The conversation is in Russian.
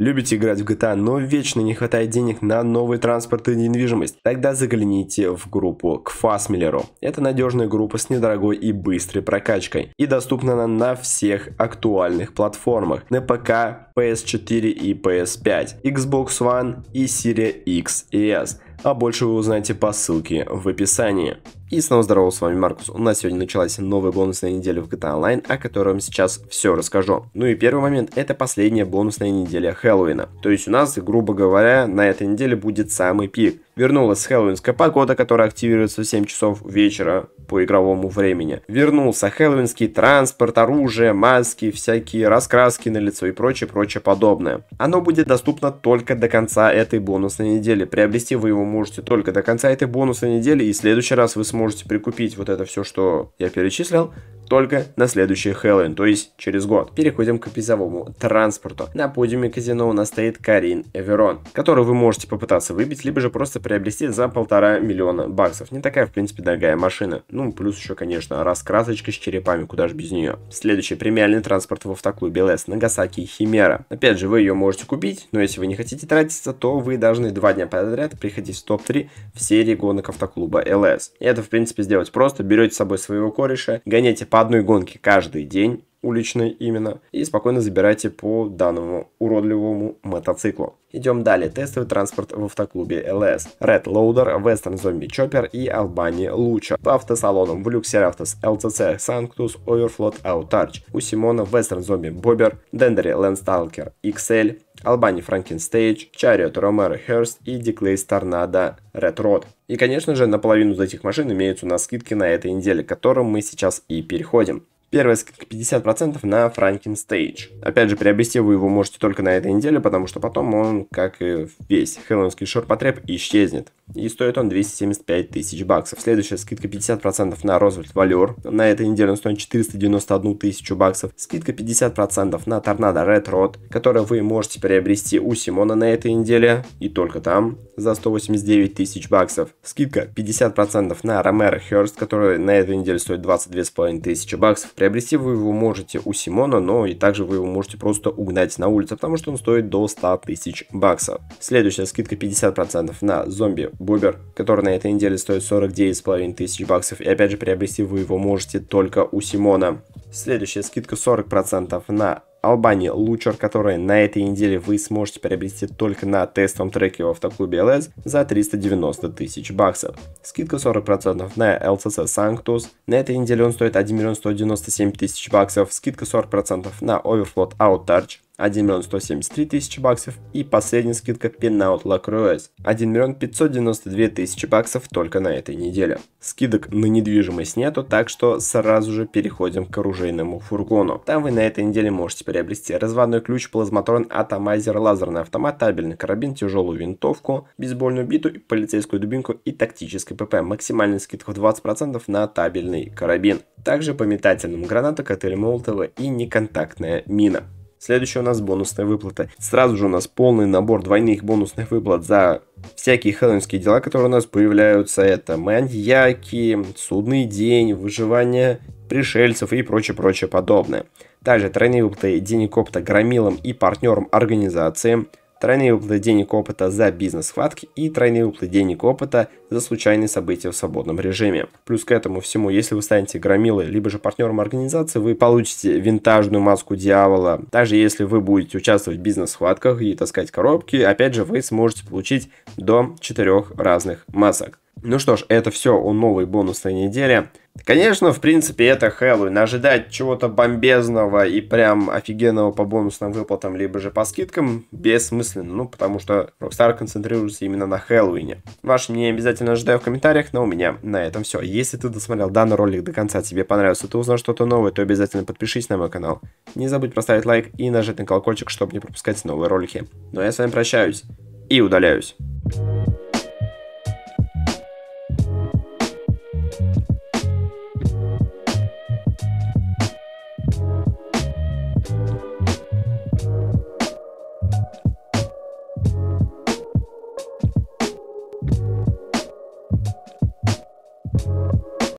Любите играть в GTA, но вечно не хватает денег на новый транспорт и недвижимость? Тогда загляните в группу к Фасмиллеру. Это надежная группа с недорогой и быстрой прокачкой. И доступна она на всех актуальных платформах. На ПК, PS4 и PS5, Xbox One и Series X и S а больше вы узнаете по ссылке в описании. И снова здорово, с вами Маркус. У нас сегодня началась новая бонусная неделя в GTA Online, о котором сейчас все расскажу. Ну и первый момент, это последняя бонусная неделя Хэллоуина. То есть у нас, грубо говоря, на этой неделе будет самый пик. Вернулась хэллоуинская погода, которая активируется в 7 часов вечера по игровому времени. Вернулся хэллоуинский транспорт, оружие, маски, всякие раскраски на лицо и прочее, прочее подобное. Оно будет доступно только до конца этой бонусной недели. Приобрести вы его можете только до конца этой бонусной недели, и в следующий раз вы сможете прикупить вот это все, что я перечислил, только на следующий Хэллоуин, то есть через год. Переходим к призовому транспорту. На подиуме казино у нас стоит Карин Эверон, которую вы можете попытаться выбить, либо же просто приобрести за полтора миллиона баксов. Не такая, в принципе, дорогая машина. Ну, плюс еще, конечно, раскрасочка с черепами, куда же без нее. Следующий премиальный транспорт в автоклубе ЛС Нагасаки Химера. Опять же, вы ее можете купить, но если вы не хотите тратиться, то вы должны два дня подряд приходить в топ-3 в серии гонок автоклуба ЛС. И это, в принципе, сделать просто. Берете с собой своего кореша, гоняйте по одной гонке каждый день, уличной именно, и спокойно забирайте по данному уродливому мотоциклу. Идем далее. Тестовый транспорт в автоклубе LS. Red Loader, Western Zombie Chopper и Albany Lucha. По автосалонам в Luxer Autos LCC Sanctus, Overflot Outarch. У Симона Western Zombie Bobber, Dendry Landstalker XL, Албани Франкенстейдж, Чариот Ромеро Херст и Деклейс Торнадо Ред Род. И, конечно же, наполовину из этих машин имеются у нас скидки на этой неделе, к которым мы сейчас и переходим. Первая скидка 50% на Франкин Стейдж. Опять же, приобрести вы его можете только на этой неделе, потому что потом он, как и весь хэллоуинский ширпотреб, исчезнет и стоит он 275 тысяч баксов. Следующая скидка 50% на Розвольт Валер. На этой неделе он стоит 491 тысячу баксов. Скидка 50% на Торнадо Ред Род, который вы можете приобрести у Симона на этой неделе и только там за 189 тысяч баксов. Скидка 50% на Ромеро Херст, который на этой неделе стоит 22,5 тысячи баксов. Приобрести вы его можете у Симона, но и также вы его можете просто угнать на улице, потому что он стоит до 100 тысяч баксов. Следующая скидка 50% на Зомби Бубер, который на этой неделе стоит 49,5 тысяч баксов. И опять же, приобрести вы его можете только у Симона. Следующая скидка 40% на Албани Лучер, который на этой неделе вы сможете приобрести только на тестовом треке в автоклубе ЛС за 390 тысяч баксов. Скидка 40% на LCC Sanctus. На этой неделе он стоит 1 197 тысяч баксов. Скидка 40% на Overflot Outarch. 1 миллион 173 тысячи баксов и последняя скидка Pinout La Cruise 1 миллион 592 тысячи баксов только на этой неделе. Скидок на недвижимость нету, так что сразу же переходим к оружейному фургону. Там вы на этой неделе можете приобрести разводной ключ, плазматрон, атомайзер, лазерный автомат, табельный карабин, тяжелую винтовку, бейсбольную биту, полицейскую дубинку и тактический ПП. Максимальная скидка в 20% на табельный карабин. Также по метательным гранатам, коктейль Молотова и неконтактная мина. Следующая у нас бонусная выплата. Сразу же у нас полный набор двойных бонусных выплат за всякие хэллоуинские дела, которые у нас появляются. Это маньяки, судный день, выживание пришельцев и прочее-прочее подобное. Также тройные выплаты денег опыта громилам и партнерам организации тройные выплаты денег опыта за бизнес-схватки и тройные выплаты денег опыта за случайные события в свободном режиме. Плюс к этому всему, если вы станете громилой, либо же партнером организации, вы получите винтажную маску дьявола. Также если вы будете участвовать в бизнес-схватках и таскать коробки, опять же вы сможете получить до четырех разных масок. Ну что ж, это все о новой бонусной неделе. Конечно, в принципе, это Хэллоуин. Ожидать чего-то бомбезного и прям офигенного по бонусным выплатам, либо же по скидкам, бессмысленно. Ну, потому что Rockstar концентрируется именно на Хэллоуине. Ваше мнение обязательно ожидаю в комментариях, но у меня на этом все. Если ты досмотрел данный ролик до конца, тебе понравился, ты узнал что-то новое, то обязательно подпишись на мой канал. Не забудь поставить лайк и нажать на колокольчик, чтобы не пропускать новые ролики. Ну, а я с вами прощаюсь и удаляюсь.